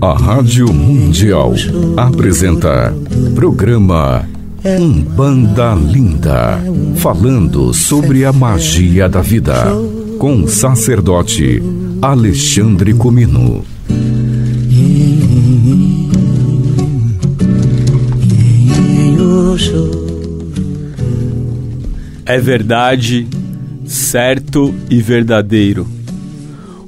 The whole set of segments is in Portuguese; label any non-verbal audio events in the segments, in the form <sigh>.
A Rádio Mundial apresenta programa Umbanda Linda, falando sobre a magia da vida com o sacerdote Alexandre Comino. É verdade, certo e verdadeiro.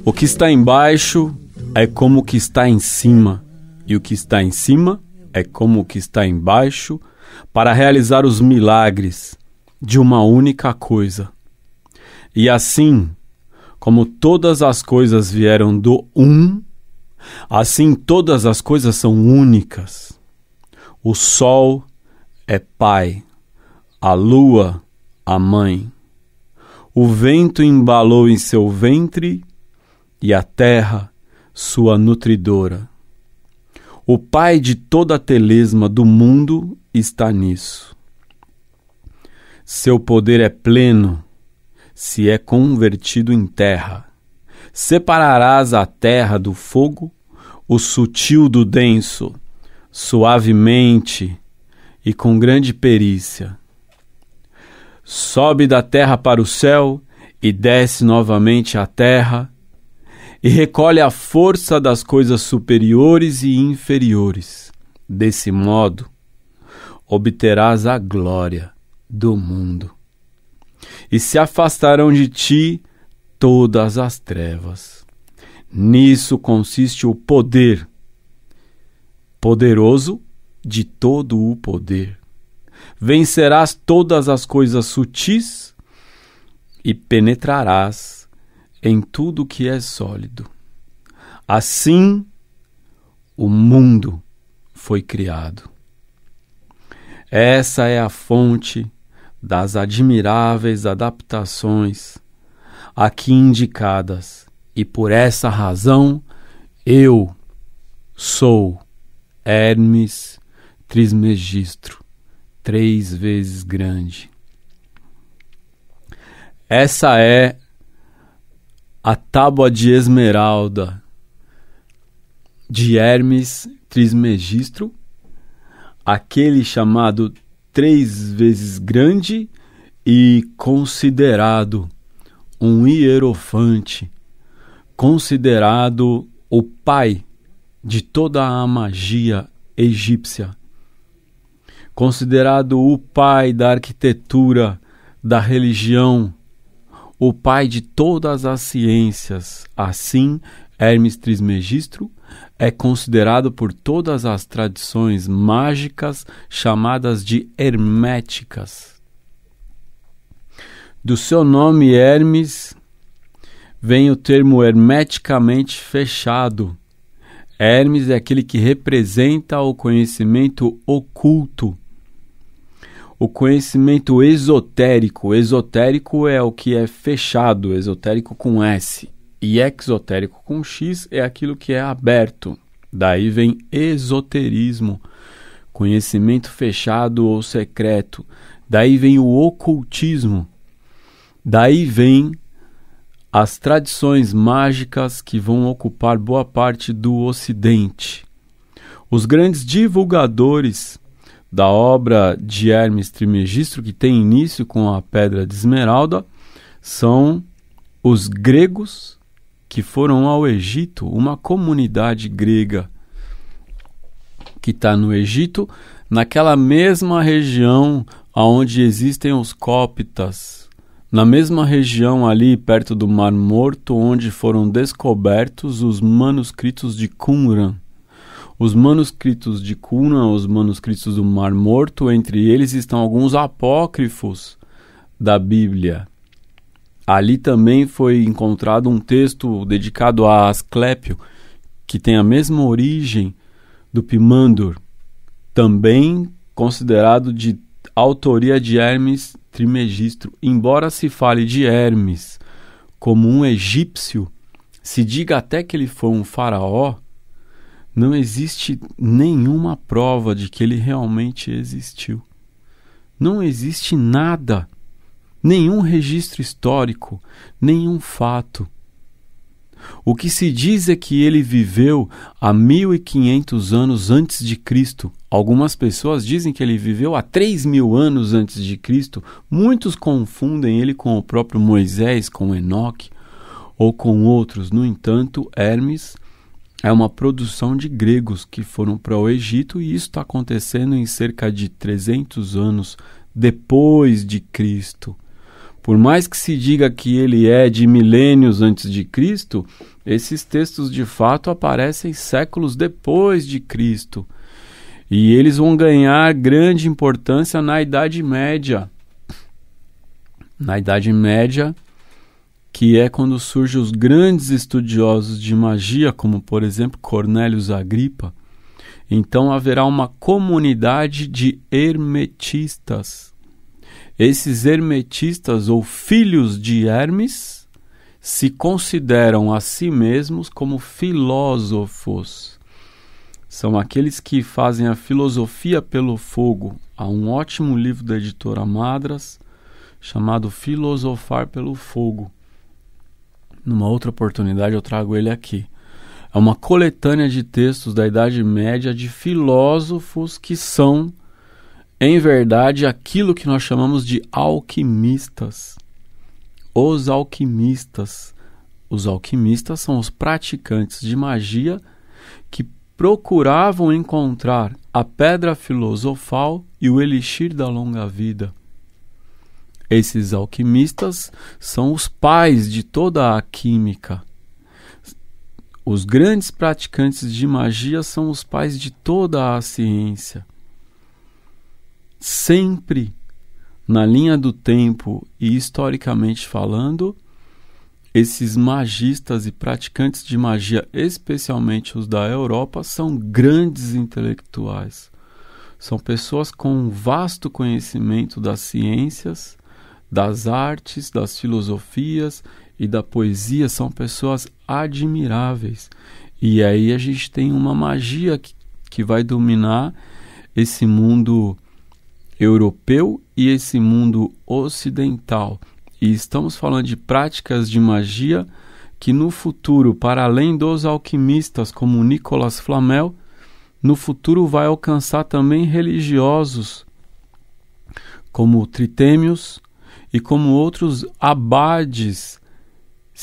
O que está embaixo é como o que está em cima, e o que está em cima é como o que está embaixo, para realizar os milagres de uma única coisa. E assim, como todas as coisas vieram do um, assim todas as coisas são únicas. O sol é pai, a lua, a mãe. O vento embalou em seu ventre e a terra, sua nutridora. O pai de toda a telesma do mundo está nisso. Seu poder é pleno, se é convertido em terra. Separarás a terra do fogo, o sutil do denso, suavemente e com grande perícia. Sobe da terra para o céu e desce novamente à terra, e recolhe a força das coisas superiores e inferiores. Desse modo, obterás a glória do mundo e se afastarão de ti todas as trevas. Nisso consiste o poder, poderoso de todo o poder. Vencerás todas as coisas sutis e penetrarás em tudo que é sólido. Assim, o mundo foi criado. Essa é a fonte das admiráveis adaptações aqui indicadas, e por essa razão eu sou Hermes Trismegistro, três vezes grande. Essa é a tábua de esmeralda de Hermes Trismegistro, aquele chamado três vezes grande e considerado um hierofante, considerado o pai de toda a magia egípcia, considerado o pai da arquitetura, da religião, o pai de todas as ciências. Assim, Hermes Trismegistro é considerado por todas as tradições mágicas chamadas de herméticas. Do seu nome Hermes vem o termo hermeticamente fechado. Hermes é aquele que representa o conhecimento oculto o conhecimento esotérico. Esotérico é o que é fechado, esotérico com S. E exotérico com X é aquilo que é aberto. Daí vem esoterismo, conhecimento fechado ou secreto. Daí vem o ocultismo. Daí vem as tradições mágicas que vão ocupar boa parte do Ocidente. Os grandes divulgadores da obra de Hermes Trimegistro, que tem início com a Pedra de Esmeralda, são os gregos que foram ao Egito, uma comunidade grega que está no Egito, naquela mesma região onde existem os cóptas, na mesma região ali perto do Mar Morto, onde foram descobertos os manuscritos de Qumran. Os manuscritos de Qumran, os manuscritos do Mar Morto, entre eles estão alguns apócrifos da Bíblia. Ali também foi encontrado um texto dedicado a Asclépio, que tem a mesma origem do Pimandur, também considerado de autoria de Hermes Trimegistro. Embora se fale de Hermes como um egípcio, se diga até que ele foi um faraó, não existe nenhuma prova de que ele realmente existiu. Não existe nada nenhum registro histórico, nenhum fato. O que se diz é que ele viveu há 1500 anos antes de Cristo. Algumas pessoas dizem que ele viveu há 3000 anos antes de Cristo. Muitos confundem ele com o próprio Moisés, com Enoque ou com outros. No entanto, Hermes é uma produção de gregos que foram para o Egito e isso está acontecendo em cerca de 300 anos depois de Cristo. Por mais que se diga que ele é de milênios antes de Cristo, esses textos de fato aparecem séculos depois de Cristo. E eles vão ganhar grande importância na Idade Média. Na Idade Média, que é quando surgem os grandes estudiosos de magia, como por exemplo Cornélios Agripa. Então haverá uma comunidade de hermetistas esses hermetistas ou filhos de Hermes se consideram a si mesmos como filósofos. São aqueles que fazem a filosofia pelo fogo. Há um ótimo livro da editora Madras chamado Filosofar pelo Fogo. Numa outra oportunidade eu trago ele aqui. É uma coletânea de textos da Idade Média de filósofos que são em verdade, aquilo que nós chamamos de alquimistas. Os alquimistas. Os alquimistas são os praticantes de magia que procuravam encontrar a pedra filosofal e o elixir da longa vida. Esses alquimistas são os pais de toda a química. Os grandes praticantes de magia são os pais de toda a ciência sempre na linha do tempo e historicamente falando, esses magistas e praticantes de magia, especialmente os da Europa, são grandes intelectuais. São pessoas com um vasto conhecimento das ciências, das artes, das filosofias e da poesia, são pessoas admiráveis. E aí a gente tem uma magia que, que vai dominar esse mundo europeu e esse mundo ocidental. E estamos falando de práticas de magia que no futuro, para além dos alquimistas como Nicolas Flamel, no futuro vai alcançar também religiosos como Tritêmios e como outros abades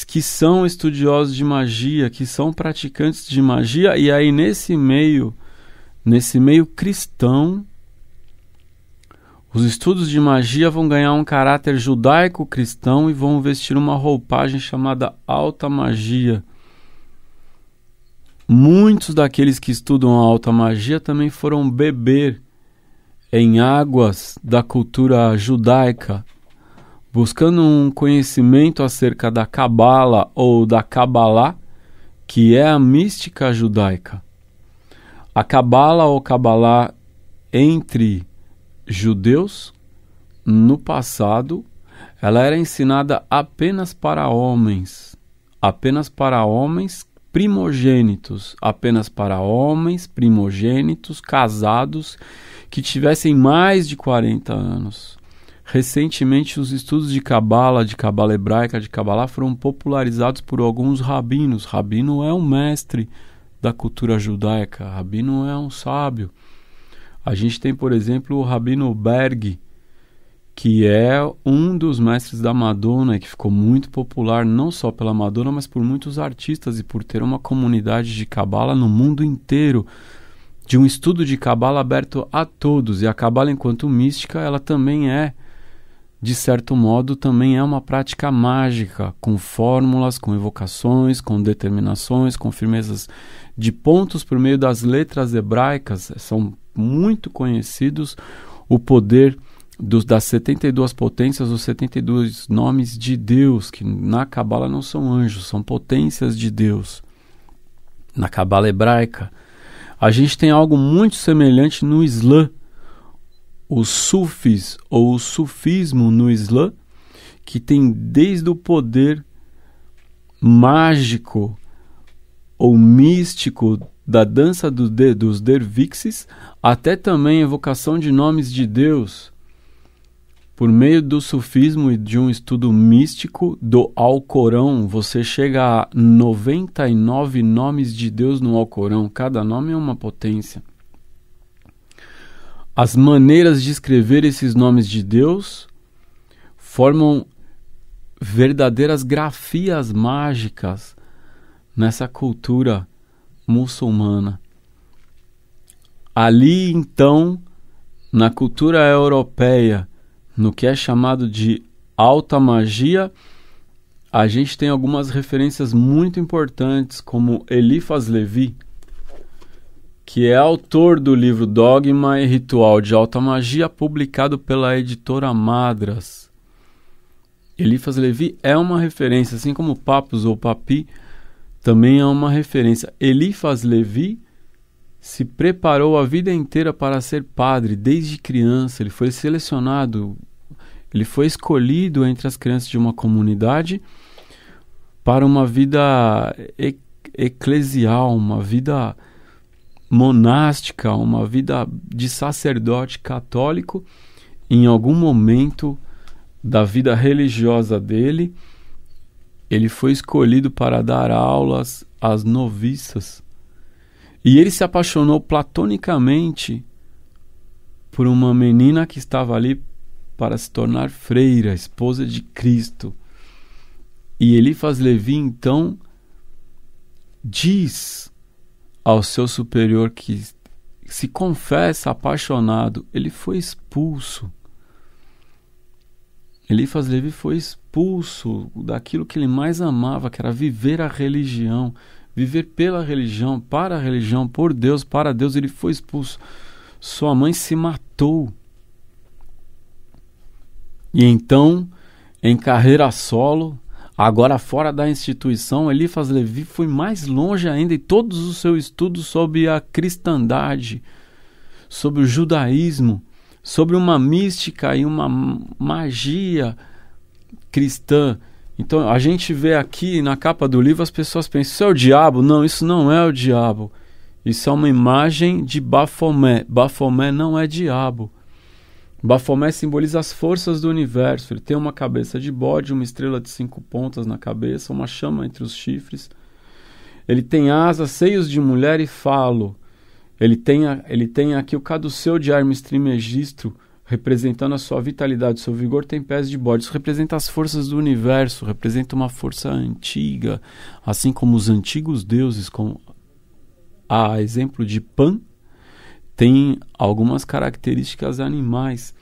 que são estudiosos de magia, que são praticantes de magia, e aí nesse meio, nesse meio cristão, os estudos de magia vão ganhar um caráter judaico-cristão e vão vestir uma roupagem chamada alta magia. Muitos daqueles que estudam a alta magia também foram beber em águas da cultura judaica, buscando um conhecimento acerca da cabala ou da cabalá, que é a mística judaica. A cabala ou cabalá entre judeus, no passado, ela era ensinada apenas para homens, apenas para homens primogênitos, apenas para homens primogênitos casados que tivessem mais de 40 anos. Recentemente, os estudos de cabala, de cabala hebraica, de cabalá foram popularizados por alguns rabinos. Rabino é um mestre da cultura judaica, rabino é um sábio. A gente tem, por exemplo, o Rabino Berg, que é um dos mestres da Madonna, que ficou muito popular não só pela Madonna, mas por muitos artistas e por ter uma comunidade de cabala no mundo inteiro, de um estudo de cabala aberto a todos. E a cabala enquanto mística, ela também é de certo modo também é uma prática mágica, com fórmulas, com evocações, com determinações, com firmezas de pontos por meio das letras hebraicas, são muito conhecidos o poder dos, das 72 potências, os 72 nomes de Deus, que na Cabala não são anjos, são potências de Deus. Na Cabala hebraica, a gente tem algo muito semelhante no Islã. Os sufis ou o sufismo no Islã, que tem desde o poder mágico ou místico da dança do de, dos dervixes, até também a evocação de nomes de Deus, por meio do sufismo e de um estudo místico do Alcorão, você chega a 99 nomes de Deus no Alcorão, cada nome é uma potência. As maneiras de escrever esses nomes de Deus formam verdadeiras grafias mágicas nessa cultura muçulmana. Ali então, na cultura europeia, no que é chamado de alta magia, a gente tem algumas referências muito importantes, como Elifas Levi, que é autor do livro Dogma e Ritual de Alta Magia, publicado pela editora Madras. Elifas Levi é uma referência, assim como Papus ou Papi, também é uma referência. Elifas Levi se preparou a vida inteira para ser padre, desde criança. Ele foi selecionado, ele foi escolhido entre as crianças de uma comunidade para uma vida e eclesial, uma vida monástica, uma vida de sacerdote católico. Em algum momento da vida religiosa dele, ele foi escolhido para dar aulas às noviças. E ele se apaixonou platonicamente por uma menina que estava ali para se tornar freira, esposa de Cristo. E Elifas Levi então diz ao seu superior que se confessa apaixonado, ele foi expulso Elifas Levi foi expulso daquilo que ele mais amava, que era viver a religião, viver pela religião, para a religião, por Deus, para Deus. Ele foi expulso. Sua mãe se matou. E então, em carreira solo, agora fora da instituição, Elifas Levi foi mais longe ainda e todos os seus estudos sobre a cristandade, sobre o judaísmo, sobre uma mística e uma magia cristã. Então a gente vê aqui na capa do livro as pessoas pensam: isso é o diabo? Não, isso não é o diabo. Isso é uma imagem de Baphomet. Baphomet não é diabo. Baphomet simboliza as forças do universo. Ele tem uma cabeça de bode, uma estrela de cinco pontas na cabeça, uma chama entre os chifres. Ele tem asas, seios de mulher e falo. Ele tem, ele aqui o caduceu de arma registro, representando a sua vitalidade, seu vigor tem pés de bode. Isso representa as forças do universo, representa uma força antiga, assim como os antigos deuses, como a exemplo de Pan, tem algumas características animais.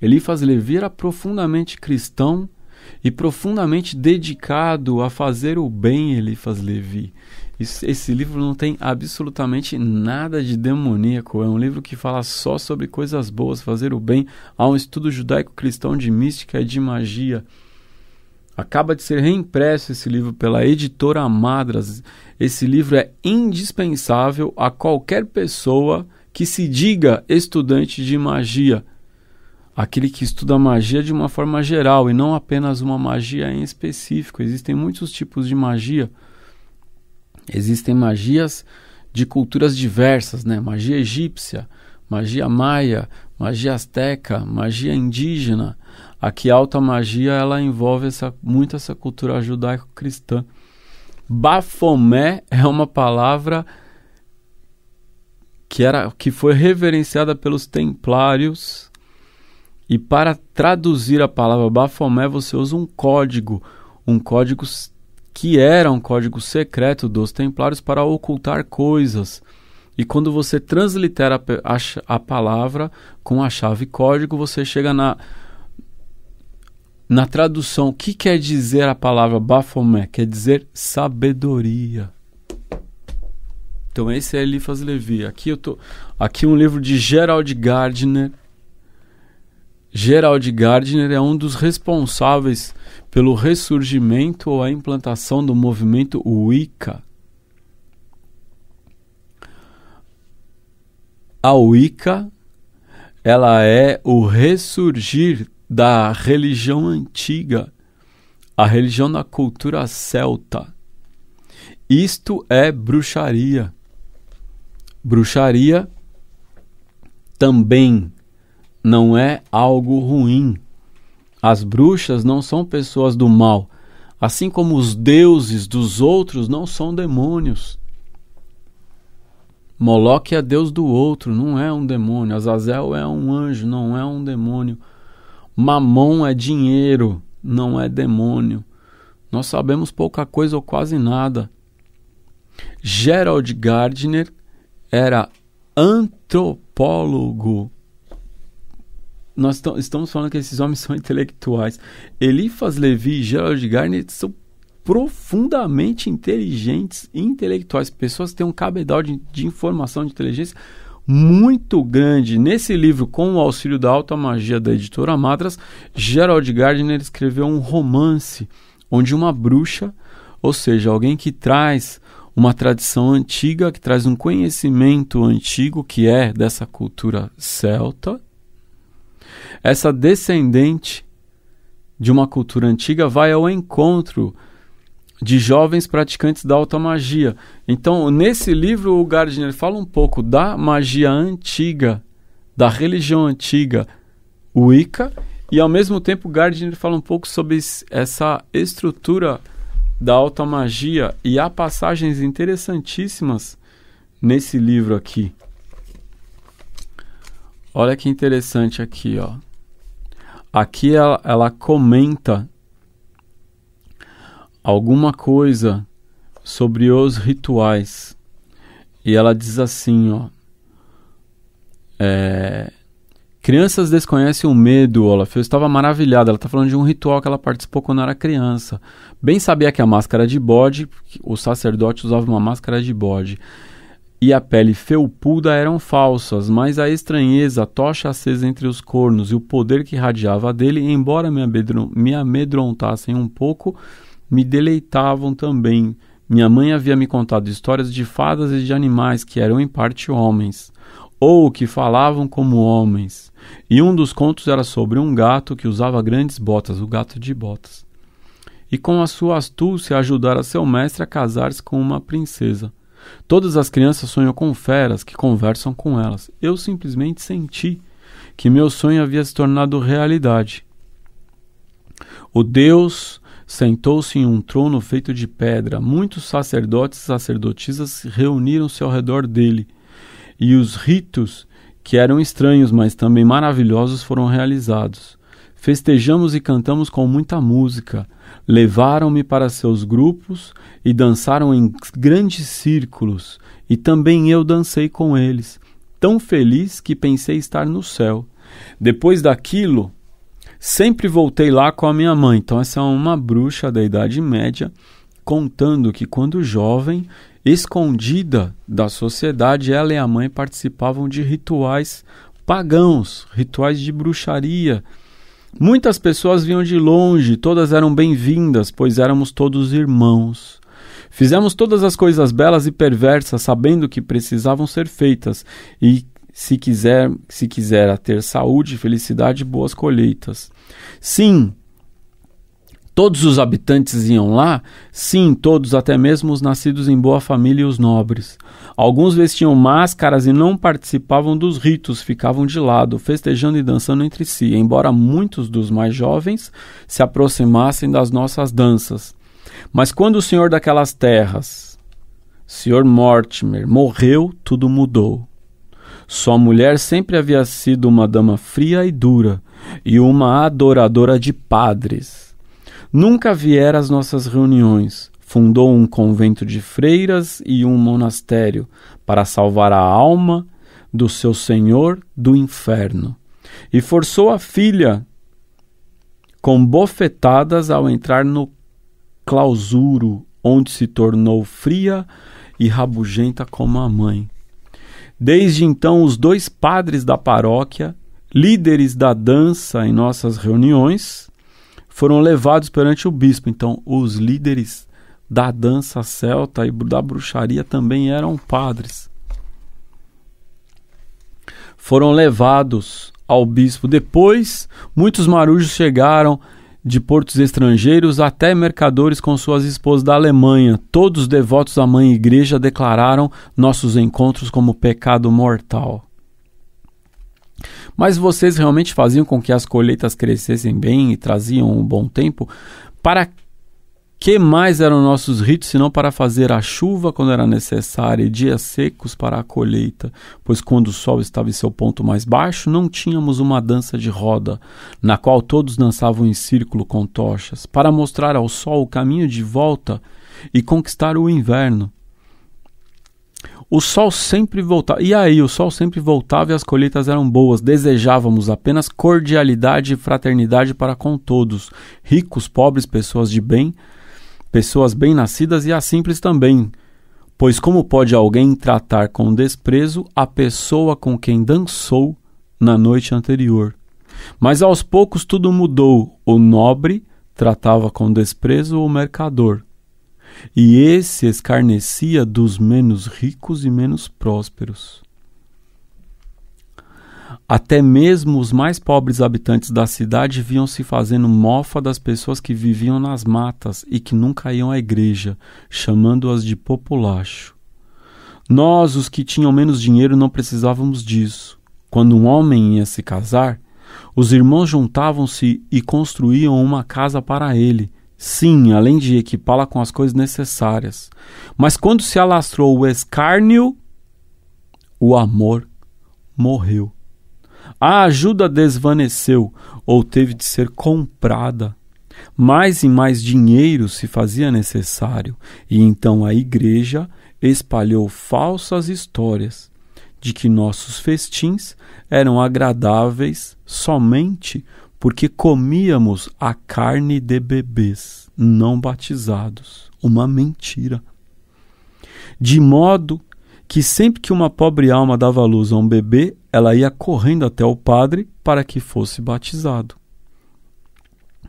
Elifas Levi era profundamente cristão e profundamente dedicado a fazer o bem, Elifas Levi. Isso, esse livro não tem absolutamente nada de demoníaco. É um livro que fala só sobre coisas boas, fazer o bem. Há um estudo judaico-cristão de mística e de magia. Acaba de ser reimpresso esse livro pela editora Madras. Esse livro é indispensável a qualquer pessoa que se diga estudante de magia. Aquele que estuda magia de uma forma geral e não apenas uma magia em específico. Existem muitos tipos de magia. Existem magias de culturas diversas, né? Magia egípcia, magia maia, magia asteca, magia indígena. Aqui a alta magia ela envolve essa, muito essa cultura judaico-cristã. Bafomé é uma palavra que era que foi reverenciada pelos templários e para traduzir a palavra Bafomé você usa um código, um código que era um código secreto dos Templários para ocultar coisas. E quando você translitera a, a, a palavra com a chave código, você chega na na tradução, o que quer dizer a palavra Baphomet? Quer dizer sabedoria. Então esse é Eliphas Levi. Aqui eu tô, aqui um livro de Gerald Gardner, Gerald Gardner é um dos responsáveis pelo ressurgimento ou a implantação do movimento Wicca. A Wicca, ela é o ressurgir da religião antiga, a religião da cultura celta. Isto é bruxaria. Bruxaria também não é algo ruim. As bruxas não são pessoas do mal, assim como os deuses dos outros não são demônios. Moloque é deus do outro, não é um demônio. Azazel é um anjo, não é um demônio. Mamon é dinheiro, não é demônio. Nós sabemos pouca coisa ou quase nada. Gerald Gardner era antropólogo nós estamos falando que esses homens <laughs> são intelectuais. Elifas Levi e Gerald Garner são profundamente inteligentes e intelectuais. Pessoas que têm um cabedal de, de, informação, de inteligência muito grande. Nesse livro, com o auxílio da alta magia da editora Madras, Gerald Gardner escreveu um romance onde uma bruxa, ou seja, alguém que traz uma tradição antiga, que traz um conhecimento antigo que é dessa cultura celta, essa descendente de uma cultura antiga vai ao encontro de jovens praticantes da alta magia. Então, nesse livro, o Gardner fala um pouco da magia antiga, da religião antiga Wicca, e ao mesmo tempo, o Gardner fala um pouco sobre essa estrutura da alta magia e há passagens interessantíssimas nesse livro aqui. Olha que interessante aqui, ó. Aqui ela, ela comenta alguma coisa sobre os rituais. E ela diz assim, ó. É, Crianças desconhecem o medo, Olaf. Eu estava maravilhada. Ela está falando de um ritual que ela participou quando era criança. Bem sabia que a máscara de bode, o sacerdote usava uma máscara de bode e a pele felpuda eram falsas, mas a estranheza, a tocha acesa entre os cornos e o poder que irradiava dele, embora me amedrontassem um pouco, me deleitavam também. Minha mãe havia me contado histórias de fadas e de animais que eram em parte homens, ou que falavam como homens. E um dos contos era sobre um gato que usava grandes botas, o gato de botas, e com a sua astúcia ajudara seu mestre a casar-se com uma princesa. Todas as crianças sonham com feras que conversam com elas. Eu simplesmente senti que meu sonho havia se tornado realidade. O Deus sentou-se em um trono feito de pedra. Muitos sacerdotes e sacerdotisas reuniram-se ao redor dele. E os ritos, que eram estranhos, mas também maravilhosos, foram realizados. Festejamos e cantamos com muita música. Levaram-me para seus grupos e dançaram em grandes círculos, e também eu dancei com eles, tão feliz que pensei estar no céu. Depois daquilo, sempre voltei lá com a minha mãe. Então, essa é uma bruxa da Idade Média contando que quando jovem, escondida da sociedade, ela e a mãe participavam de rituais pagãos, rituais de bruxaria. Muitas pessoas vinham de longe, todas eram bem-vindas, pois éramos todos irmãos. Fizemos todas as coisas belas e perversas, sabendo que precisavam ser feitas, e se quiser, se quiser ter saúde, felicidade e boas colheitas. Sim, todos os habitantes iam lá? Sim, todos, até mesmo os nascidos em boa família e os nobres. Alguns vestiam máscaras e não participavam dos ritos, ficavam de lado, festejando e dançando entre si, embora muitos dos mais jovens se aproximassem das nossas danças. Mas quando o senhor daquelas terras, senhor Mortimer, morreu, tudo mudou. Sua mulher sempre havia sido uma dama fria e dura e uma adoradora de padres. Nunca viera às nossas reuniões. Fundou um convento de freiras e um monastério para salvar a alma do seu senhor do inferno. E forçou a filha com bofetadas ao entrar no clausuro, onde se tornou fria e rabugenta como a mãe. Desde então, os dois padres da paróquia, líderes da dança em nossas reuniões, foram levados perante o bispo. Então, os líderes da dança celta e da bruxaria também eram padres. Foram levados ao bispo. Depois, muitos marujos chegaram de portos estrangeiros até mercadores com suas esposas da Alemanha. Todos devotos à Mãe Igreja declararam nossos encontros como pecado mortal. Mas vocês realmente faziam com que as colheitas crescessem bem e traziam um bom tempo? Para que mais eram nossos ritos senão para fazer a chuva quando era necessária e dias secos para a colheita? Pois quando o sol estava em seu ponto mais baixo, não tínhamos uma dança de roda, na qual todos dançavam em círculo com tochas, para mostrar ao sol o caminho de volta e conquistar o inverno. O sol sempre voltava. E aí, o sol sempre voltava e as colheitas eram boas. Desejávamos apenas cordialidade e fraternidade para com todos, ricos, pobres, pessoas de bem pessoas bem nascidas e as simples também. Pois como pode alguém tratar com desprezo a pessoa com quem dançou na noite anterior? Mas aos poucos tudo mudou. O nobre tratava com desprezo o mercador, e esse escarnecia dos menos ricos e menos prósperos. Até mesmo os mais pobres habitantes da cidade vinham se fazendo mofa das pessoas que viviam nas matas e que nunca iam à igreja, chamando-as de populacho. Nós, os que tinham menos dinheiro, não precisávamos disso. Quando um homem ia se casar, os irmãos juntavam-se e construíam uma casa para ele, sim, além de equipá-la com as coisas necessárias. Mas quando se alastrou o escárnio, o amor morreu. A ajuda desvaneceu ou teve de ser comprada. Mais e mais dinheiro se fazia necessário, e então a Igreja espalhou falsas histórias de que nossos festins eram agradáveis somente porque comíamos a carne de bebês não batizados. Uma mentira. De modo que sempre que uma pobre alma dava luz a um bebê, ela ia correndo até o padre para que fosse batizado.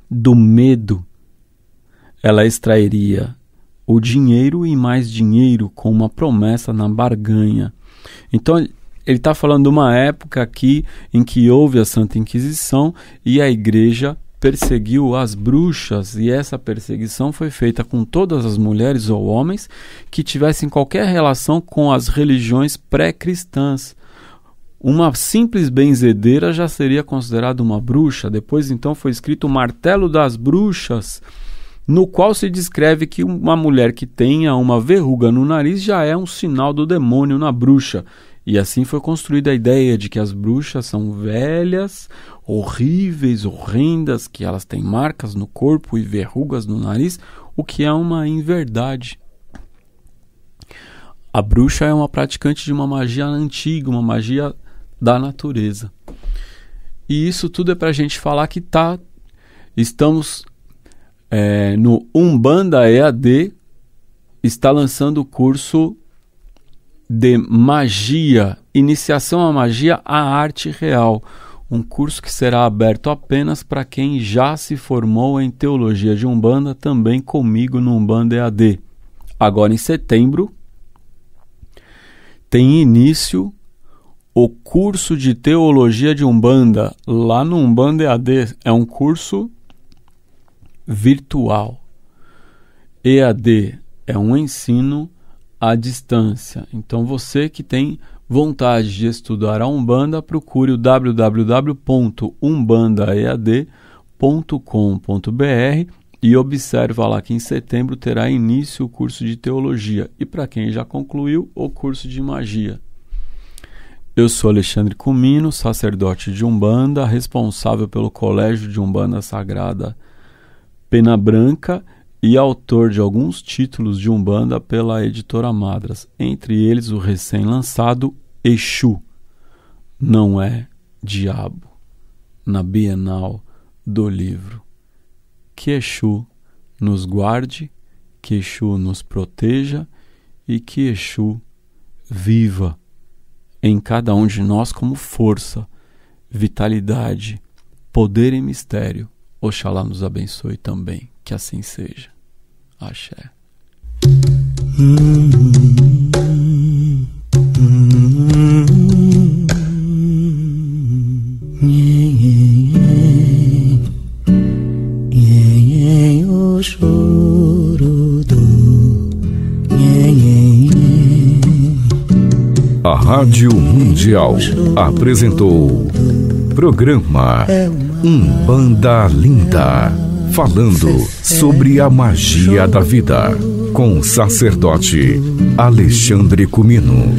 Do medo, ela extrairia o dinheiro e mais dinheiro com uma promessa na barganha. Então, ele está falando de uma época aqui em que houve a Santa Inquisição e a igreja perseguiu as bruxas, e essa perseguição foi feita com todas as mulheres ou homens que tivessem qualquer relação com as religiões pré-cristãs. Uma simples benzedeira já seria considerada uma bruxa. Depois, então, foi escrito o Martelo das Bruxas, no qual se descreve que uma mulher que tenha uma verruga no nariz já é um sinal do demônio na bruxa. E assim foi construída a ideia de que as bruxas são velhas, horríveis, horrendas, que elas têm marcas no corpo e verrugas no nariz, o que é uma inverdade. A bruxa é uma praticante de uma magia antiga, uma magia da natureza. E isso tudo é para a gente falar que tá, estamos é, no Umbanda EAD, está lançando o curso de magia, iniciação à magia, a arte real. Um curso que será aberto apenas para quem já se formou em teologia de Umbanda, também comigo no Umbanda EAD. Agora em setembro tem início o curso de teologia de Umbanda lá no Umbanda EAD é um curso virtual. EAD é um ensino à distância. Então você que tem vontade de estudar a Umbanda, procure o www.umbandaead.com.br e observa lá que em setembro terá início o curso de teologia e para quem já concluiu o curso de magia. Eu sou Alexandre Cumino, sacerdote de Umbanda, responsável pelo Colégio de Umbanda Sagrada Pena Branca e autor de alguns títulos de Umbanda pela editora Madras, entre eles o recém-lançado Exu, Não é Diabo, na Bienal do Livro. Que Exu nos guarde, que Exu nos proteja e que Exu viva em cada um de nós como força, vitalidade, poder e mistério. Oxalá nos abençoe também, que assim seja. Axé. Hum. Rádio Mundial apresentou programa Um Banda Linda, falando sobre a magia da vida, com o sacerdote Alexandre Cumino.